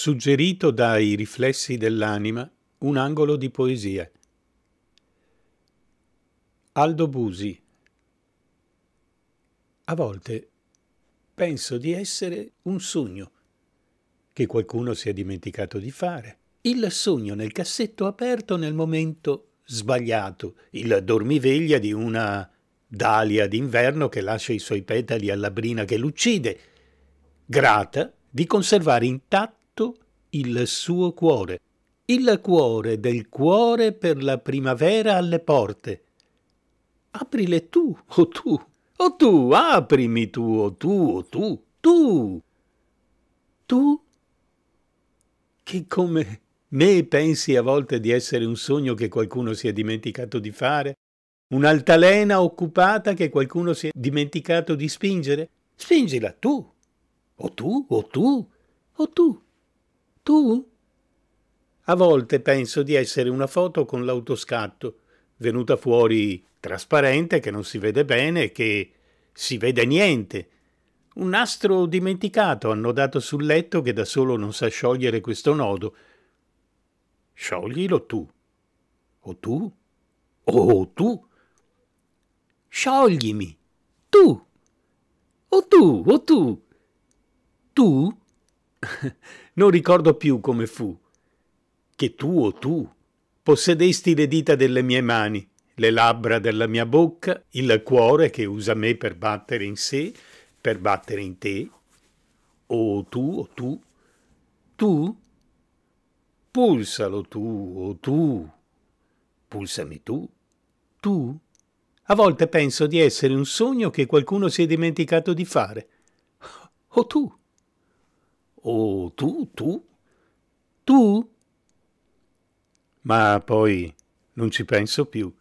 suggerito dai riflessi dell'anima, un angolo di poesia. Aldo Busi A volte penso di essere un sogno che qualcuno si è dimenticato di fare. Il sogno nel cassetto aperto nel momento sbagliato, il dormiveglia di una dalia d'inverno che lascia i suoi petali alla brina che l'uccide, grata di conservare intatto fatto il suo cuore, il cuore del cuore per la primavera alle porte. Aprile tu, o oh tu, o oh tu, aprimi tu, o oh tu, o tu, tu, tu, che come me pensi a volte di essere un sogno che qualcuno si è dimenticato di fare, un'altalena occupata che qualcuno si è dimenticato di spingere, spingila tu, o tu, o tu, o tu. Tu? A volte penso di essere una foto con l'autoscatto, venuta fuori trasparente, che non si vede bene, che si vede niente. Un nastro dimenticato annodato sul letto che da solo non sa sciogliere questo nodo. Scioglilo tu. O tu? O tu? Scioglimi. Tu. O tu, o tu. Tu? non ricordo più come fu, che tu o tu possedesti le dita delle mie mani, le labbra della mia bocca, il cuore che usa me per battere in sé, per battere in te. O tu o tu, tu, pulsalo tu o tu, pulsami tu, tu. A volte penso di essere un sogno che qualcuno si è dimenticato di fare. O tu Oh, tu, tu? Tu? Ma poi non ci penso più.